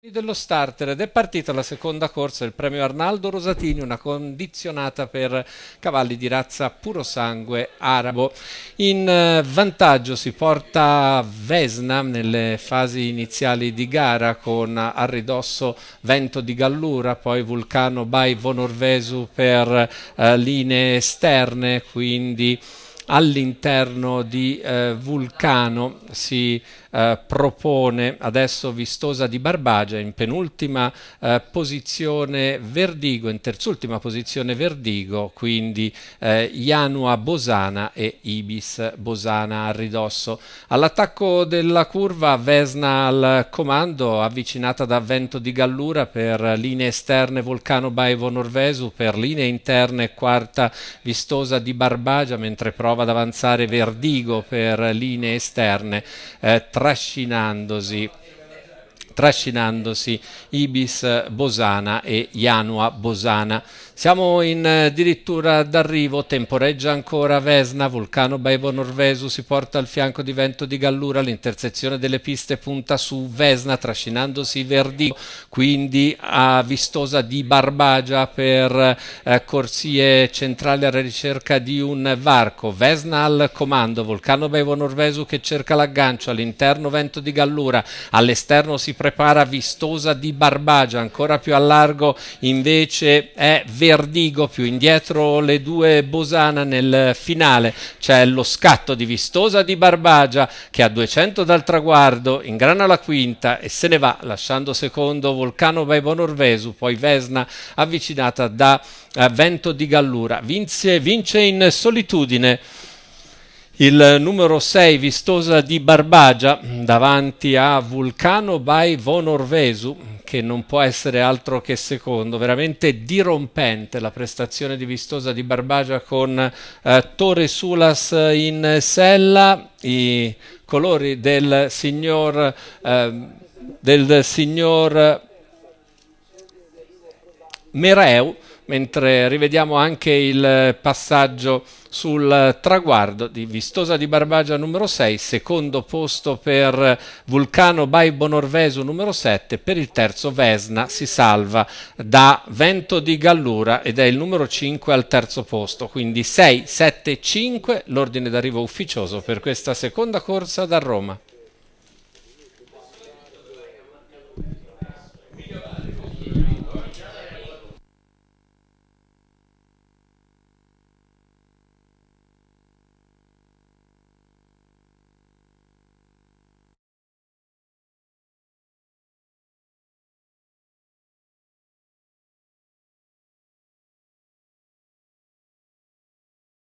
dello starter ed è partita la seconda corsa del premio Arnaldo Rosatini, una condizionata per cavalli di razza puro sangue arabo. In eh, vantaggio si porta Vesna nelle fasi iniziali di gara con a ridosso Vento di Gallura, poi Vulcano by Vonorvesu per eh, linee esterne, quindi all'interno di eh, Vulcano si eh, propone adesso Vistosa di Barbagia in penultima eh, posizione Verdigo, in terzultima posizione Verdigo, quindi eh, Janua Bosana e Ibis Bosana a ridosso. All'attacco della curva Vesna al comando, avvicinata da Vento di Gallura per linee esterne Vulcano Baivo Norvesu, per linee interne quarta Vistosa di Barbagia, mentre prova ad avanzare Verdigo per linee esterne. Eh, trascinandosi trascinandosi Ibis Bosana e Janua Bosana. Siamo in addirittura eh, d'arrivo, temporeggia ancora Vesna, Vulcano Baivo Norvesu si porta al fianco di Vento di Gallura, l'intersezione delle piste punta su Vesna trascinandosi Verdino, quindi a Vistosa di Barbagia per eh, corsie centrali alla ricerca di un varco, Vesna al comando, Vulcano Baivo Norvesu che cerca l'aggancio, all'interno Vento di Gallura, all'esterno si prende prepara vistosa di Barbagia, ancora più a largo invece è Verdigo, più indietro le due Bosana nel finale, c'è lo scatto di vistosa di Barbagia che a 200 dal traguardo ingrana la quinta e se ne va lasciando secondo Vulcano Bebo Norvesu, poi Vesna avvicinata da eh, Vento di Gallura, vince, vince in solitudine il numero 6 Vistosa di Barbagia davanti a Vulcano by Vonorvesu che non può essere altro che secondo, veramente dirompente la prestazione di Vistosa di Barbagia con eh, Torre Sulas in sella, i colori del signor, eh, del signor Mereu mentre rivediamo anche il passaggio sul traguardo di Vistosa di Barbagia numero 6, secondo posto per Vulcano Baibo Norveso numero 7, per il terzo Vesna si salva da Vento di Gallura ed è il numero 5 al terzo posto, quindi 6, 7, 5 l'ordine d'arrivo ufficioso per questa seconda corsa da Roma.